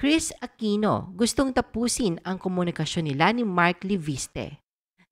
Chris Aquino, gustong tapusin ang komunikasyon nila ni Mark Leviste.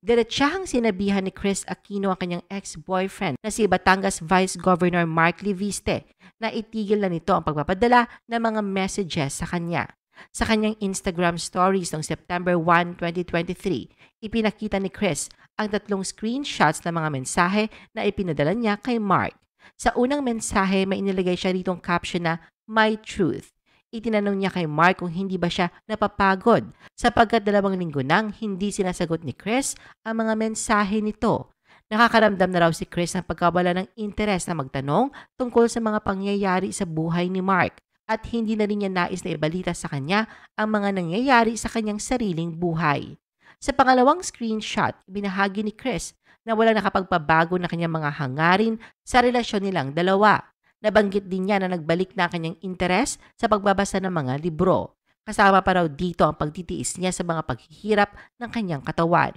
Diretsahang sinabihan ni Chris Aquino ang kanyang ex-boyfriend na si Batangas Vice Governor Mark Leviste na itigil na nito ang pagpapadala ng mga messages sa kanya. Sa kanyang Instagram stories noong September 1, 2023, ipinakita ni Chris ang tatlong screenshots ng mga mensahe na ipinadala niya kay Mark. Sa unang mensahe, may inilagay siya ritong caption na, My Truth Itinanong niya kay Mark kung hindi ba siya napapagod sapagkat dalawang linggo nang hindi sinasagot ni Chris ang mga mensahe nito. Nakakaramdam na raw si Chris ng pagkawala ng interes na magtanong tungkol sa mga pangyayari sa buhay ni Mark at hindi na rin niya nais na ibalita sa kanya ang mga nangyayari sa kanyang sariling buhay. Sa pangalawang screenshot, binahagi ni Chris na wala nakapagpabago na kanyang mga hangarin sa relasyon nilang dalawa. Nabanggit din niya na nagbalik na kanyang interes sa pagbabasa ng mga libro. Kasama pa raw dito ang pagtitiis niya sa mga paghihirap ng kanyang katawan.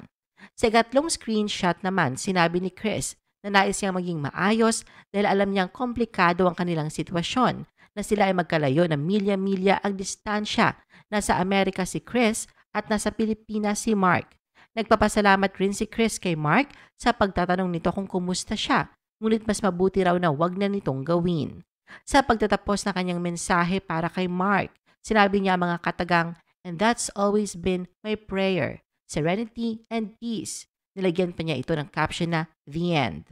Sa ikatlong screenshot naman, sinabi ni Chris na nais niyang maging maayos dahil alam niyang komplikado ang kanilang sitwasyon na sila ay magkalayo ng milya-milya ang distansya. Nasa Amerika si Chris at nasa Pilipinas si Mark. Nagpapasalamat rin si Chris kay Mark sa pagtatanong nito kung kumusta siya ngunit mas mabuti raw na wag na nitong gawin. Sa pagtatapos ng kanyang mensahe para kay Mark, sinabi niya mga katagang, And that's always been my prayer, serenity and peace. Nilagyan pa niya ito ng caption na The End.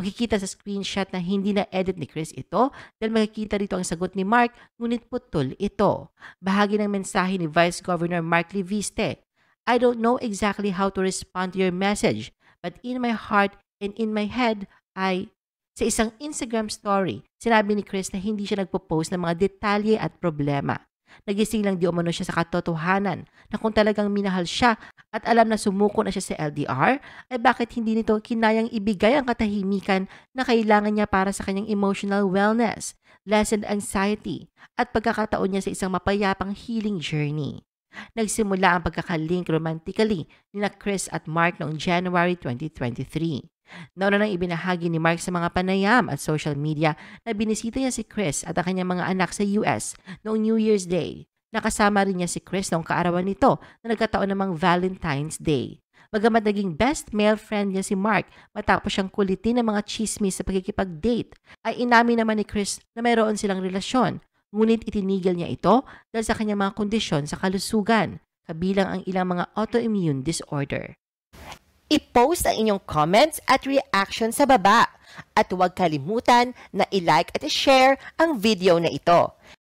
Makikita sa screenshot na hindi na-edit ni Chris ito dahil makikita rito ang sagot ni Mark ngunit putol ito. Bahagi ng mensahe ni Vice Governor Mark Leviste. I don't know exactly how to respond to your message but in my heart and in my head, I sa isang Instagram story, sinabi ni Chris na hindi siya nagpo-post ng mga detalye at problema. Nagising lang di umano siya sa katotohanan na kung talagang minahal siya at alam na sumuko na siya sa LDR, ay bakit hindi nito kinayang ibigay ang katahimikan na kailangan niya para sa kanyang emotional wellness, lessened anxiety, at pagkakataon niya sa isang mapayapang healing journey. Nagsimula ang pagkakalink romantically ni na Chris at Mark noong January 2023. Nauna nang ibinahagi ni Mark sa mga panayam at social media na binisita niya si Chris at ang kanyang mga anak sa US noong New Year's Day. Nakasama rin niya si Chris noong kaarawan nito na nagkataon namang Valentine's Day. Bagamat naging best male friend niya si Mark matapos siyang kulitin ng mga chismis sa pagkikipag-date, ay inamin naman ni Chris na mayroon silang relasyon ngunit itinigil niya ito dahil sa kanyang mga kondisyon sa kalusugan, kabilang ang ilang mga autoimmune disorder. I-post ang inyong comments at reaction sa baba at huwag kalimutan na i-like at i-share ang video na ito.